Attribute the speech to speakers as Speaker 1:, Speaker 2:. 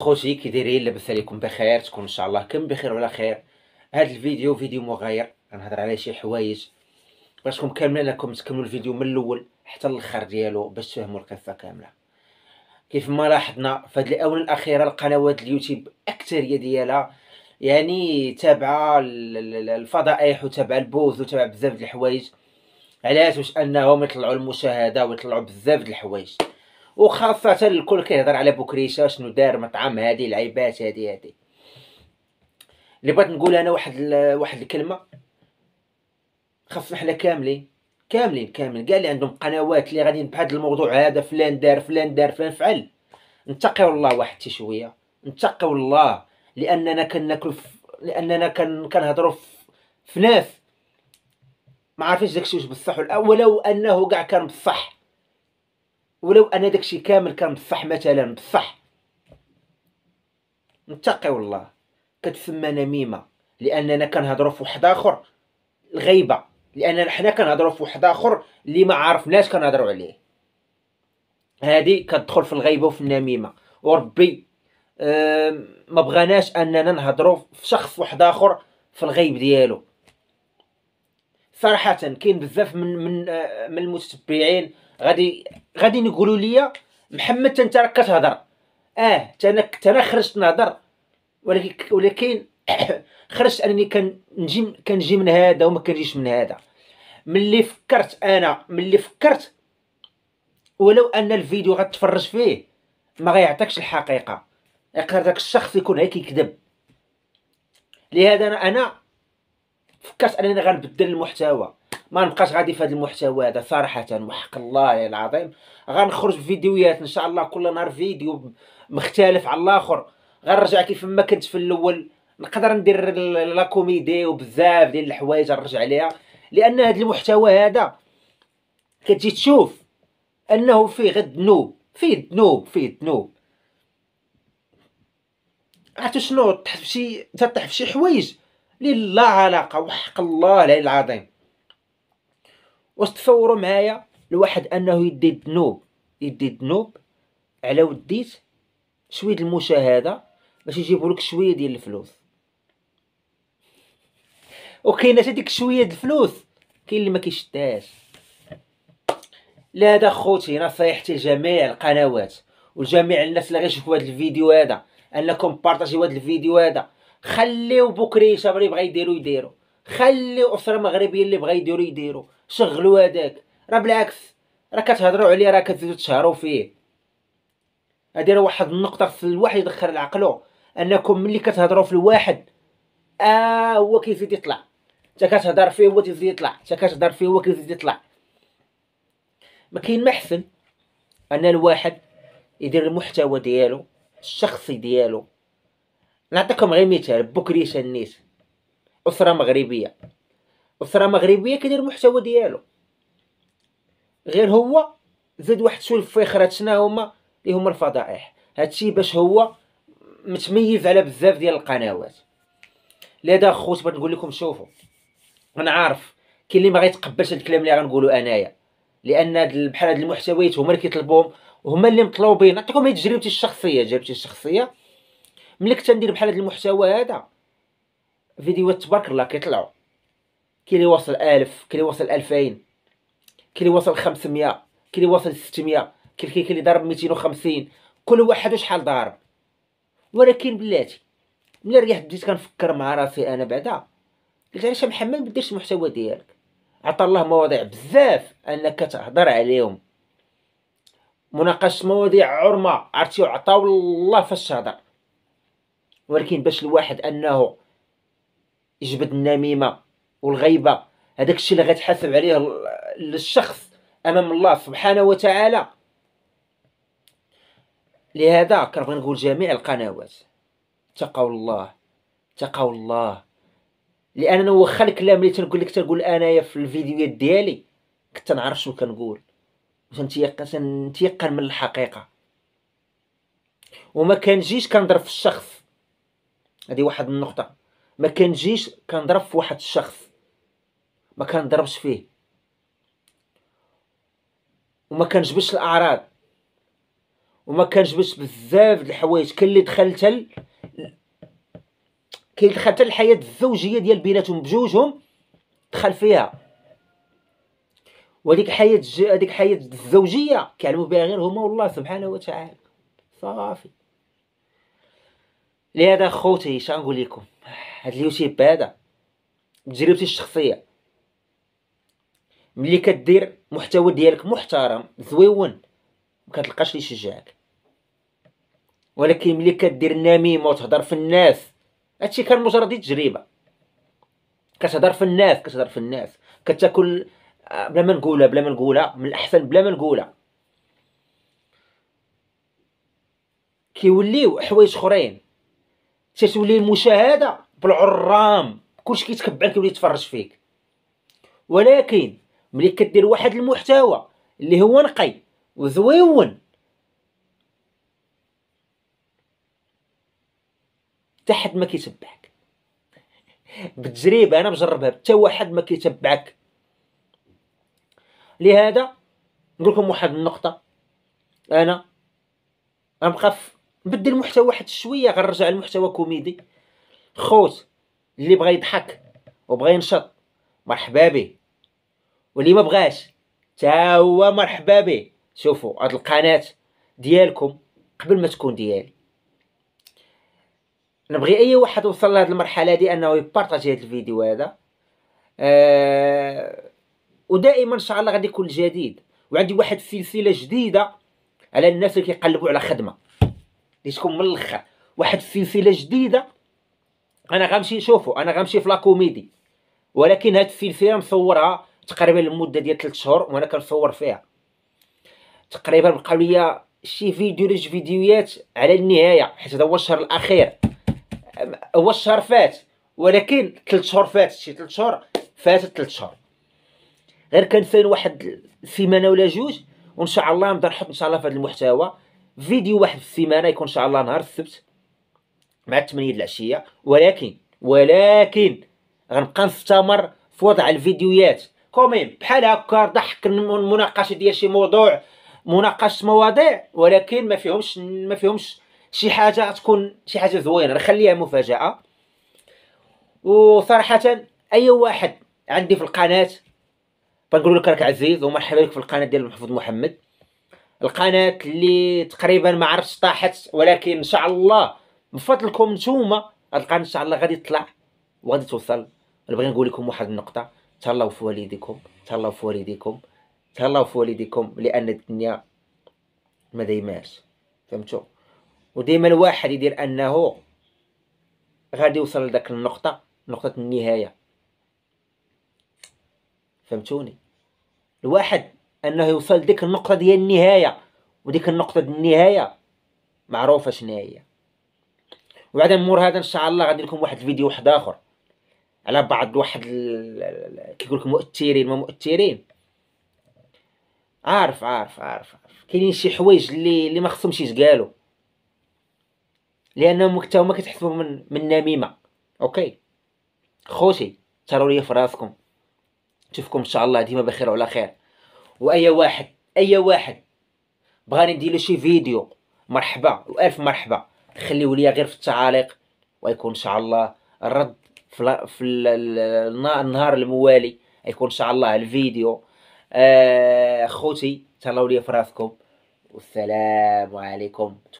Speaker 1: خوتي كي دايرين لاباس عليكم بخير تكون ان شاء الله كم بخير وعلى خير هذا الفيديو فيديو مغاير غنهضر على شي حوايج باش تكون كامله انكم تكملوا الفيديو من الاول حتى الاخر ديالو باش تفهموا القصه كامله كيف ما لاحظنا في هذه الاونه الاخيره القنوات اليوتيوب اكثريه ديالها يعني تابعه الفضائح وتابعه البوز وتابعه بزاف د الحوايج علاش واش انهم يطلعوا المشاهده ويطلعوا بزاف د الحوايج وخاصه الكل كيهضر على بوكريشه شنو دار مطعم هادي لعيبات هادي هادي اللي بغيت نقول انا واحد واحد الكلمه خاصنا حنا كاملين كاملين كاملين كاع لي عندهم قنوات اللي غاديين بهذا الموضوع هذا فلان دار فلان دار فلان فعل نتقيو الله واحد شي شويه نتقيو الله لاننا كناكل ف... لاننا كنهضروا في... ناس ما عارفينش داكشي واش بصح ولا ولو انه كاع كان بصح ولو انا داكشي كامل كان بصح مثلا بصح نتقي والله كتسمى نميمه لاننا كنهضروا في واحد اخر الغيبه لاننا حنا كنهضروا في واحد اخر اللي ما عرفناش كنهضروا عليه هذه كتدخل في الغيبه وفي النميمه وربي ما بغاناش اننا نهضروا في شخص واحد اخر في الغيب ديالو صراحه كاين بزاف من من آه، من المتتبعين غادي غادي نقولوا لي محمد انت راك كتهضر اه انا انا خرجت نهضر ولكن ولكن خرجت انني كنجي كنجي من هذا وما كنجيش من هذا ملي فكرت انا ملي فكرت ولو ان الفيديو غتفرج فيه ما غيعطيكش الحقيقه يقدر داك الشخص يكون هيك يكذب لهذا انا فكرت انني غنبدل المحتوى ما نبقاش غادي في هذا المحتوى هذا صراحه وحق الله العظيم غنخرج بفيديوهات ان شاء الله كل نهار فيديو مختلف على الاخر غنرجع كيف ما كنت في الاول نقدر ندير لا كوميدي وبزاف ديال الحوايج نرجع ليها لان هذا المحتوى هذا كتجي تشوف انه فيه غد نوب فيه ذنوب فيه ذنوب عرفتو شنو طيح فشي تطيح فشي حوايج لي لا علاقه وحق الله العظيم وتصوروا معايا الواحد انه يدي الذنوب يدي الذنوب على وديت شويه المشاهده باش يجيبوا لك شويه ديال الفلوس وكاينه حتى شويه د الفلوس كاين اللي ما لا لهذا خوتي نصيحتي لجميع القنوات وجميع الناس اللي غيشوفوا هذا الفيديو هذا انكم بارطاجيو هذا الفيديو هذا خليو بكري شباب اللي بغا يديروا يديروا خليو اسره مغربيه اللي بغا يديروا يديروا شغلوا هذاك راه بالعكس راه كتهضروا عليه راه كتزيدوا تشهروا فيه هذه راه واحد النقطه في الواحد يدخل لعقلو انكم ملي كتهضروا في الواحد اه هو كيزيد يطلع انت كتهضر فيه هو كيزيد يطلع انت كتهضر فيه هو كيزيد يطلع ما كاين ما احسن ان الواحد يدير المحتوى ديالو الشخصي ديالو نعطيكم غير مثال بوكريشه شنيس اسره مغربيه اسره مغربيه كيدير المحتوى ديالو غير هو زاد واحد شويه الفخرات شنا هما اللي هما الفضائح هادشي باش هو متميز على بزاف ديال القنوات لهذا خوت بغيت نقول لكم شوفوا انا عارف كاين اللي ما غيتقبلش هاد الكلام اللي غنقولو انايا لان بحال هاد المحتويات هما اللي كيطلبوهم وهما اللي مطلوبين نعطيكم هي تجربتي الشخصيه تجربتي الشخصيه ملي كنت ندير بحال هاد المحتوى هذا فيديوهات تبارك الله كيطلعوا كاين اللي واصل ألف كاين اللي واصل ألفين كاين اللي واصل خمسمية كاين اللي واصل 600 كاين كاين اللي ضرب 250 كل واحد شحال ضارب ولكن بلاتي ملي ريحت بديت كنفكر مع راسي انا بعدا قلت علاش محمد مديرش المحتوى ديالك عطى الله مواضيع بزاف انك تهضر عليهم مناقشه مواضيع عرمه عرفتي عطاو الله فاش تهضر ولكن باش الواحد انه يجبد النميمه والغيبه هذاك الشيء اللي غتحاسب عليه الشخص امام الله سبحانه وتعالى لهذا كنبغي نقول جميع القنوات تقوا الله تقوا الله لان انا واخا الكلام اللي تنقول لك تنقول انايا في الفيديوهات ديالي كنت نعرف شنو كنقول وتنتيقن من الحقيقه وما كنجيش كنضرب في الشخص هذه واحد النقطه ما كنجيش كنضرب في واحد الشخص ما كان ضربش فيه وما جبش الاعراض وما جبش بزاف د الحوايج كاين اللي دخل تل كاين دخل تل الحياه الزوجيه ديال بيناتهم بجوجهم دخل فيها وهذيك الحياه هذيك الحياه الزوجيه كيعلموا بها غير هما والله سبحانه وتعالى صافي لهذا خوتي شنو نقول لكم هاد اليوتيوب هذا تجربتي الشخصيه ملي كدير محتوى ديالك محترم زويون ما كتلقاش اللي يشجعك ولكن ملي كدير النميمه وتهضر في الناس هادشي كان مجرد تجربه كتهضر في الناس كتهضر في الناس كتاكل آه، بلا ما نقولها بلا ما نقولها من الاحسن بلا ما نقولها كيوليو حوايج اخرين تتولي المشاهده بالعرام كلشي كيتكبع كيولي يتفرج فيك ولكن ملي كدير واحد المحتوى اللي هو نقي وزويون حتى حد ما كيتبعك بتجربه انا مجربها حتى واحد ما كيتبعك لهذا نقول لكم واحد النقطه انا غنبقى نبدل المحتوى واحد شويه غنرجع للمحتوى كوميدي خوت اللي بغى يضحك وبغى ينشط مرحبا به واللي ما بغاش تا هو مرحبا به شوفوا هاد القناه ديالكم قبل ما تكون ديالي نبغي اي واحد وصل لهاد المرحله دي انه يبارطاجي هاد الفيديو هذا آه ودائما ان شاء الله غادي يكون جديد وعندي واحد سلسله جديده على الناس اللي كيقلبوا على خدمه تكون من الاخر واحد السلسله جديده انا غنمشي شوفوا انا غنمشي في لا كوميدي ولكن هاد السلسله مصورها تقريبا المده ديال 3 شهور وانا كنصور فيها تقريبا بقاو ليا شي فيديو ولا فيديوهات على النهايه حيت هذا هو الشهر الاخير هو الشهر فات ولكن 3 شهور فات شي 3 شهور فاتت 3 شهور غير كان فين واحد السيمانه ولا جوج وان شاء الله نبدا نحط ان شاء الله في هذا المحتوى فيديو واحد في السيمانه يكون ان شاء الله نهار السبت مع 8 العشيه ولكن ولكن غنبقى نستمر في وضع الفيديوهات كوميم بحال هكا ضحك المناقشه ديال شي موضوع مناقشه مواضيع ولكن ما فيهمش ما فيهمش شي حاجه تكون شي حاجه زوينه نخليها مفاجاه وصراحه اي واحد عندي في القناه بنقول لك راك عزيز ومرحبا بك في القناه ديال محفوظ محمد القناه اللي تقريبا ما عرفتش طاحت ولكن ان شاء الله بفضلكم نتوما هاد القناه ان شاء الله غادي تطلع وغادي توصل انا بغي نقول لكم واحد النقطه تهلاو في والديكم تهلاو في والديكم تهلاو في والديكم لان الدنيا ما دايماش فهمتوا وديما الواحد يدير انه غادي يوصل لذاك النقطه نقطه النهايه فهمتوني الواحد انه يوصل لديك النقطه ديال النهايه وديك النقطه ديال النهايه معروفه شنو هي وبعد مور هذا ان شاء الله غادي لكم واحد الفيديو واحد اخر على بعض واحد كيقول لك مؤثرين ما مؤثرين عارف عارف عارف, عارف. كاينين شي حوايج اللي اللي ما خصهمش يتقالوا لانهم حتى هما كتحسبوا من من نميمه اوكي خوتي تروا لي في راسكم نشوفكم ان شاء الله ديما بخير وعلى خير واي واحد اي واحد بغاني ندير شي فيديو مرحبا والف مرحبا خليو لي غير في التعاليق ويكون ان شاء الله الرد في, النهار الموالي غيكون ان شاء الله الفيديو آه خوتي تهلاو ليا في راسكم والسلام عليكم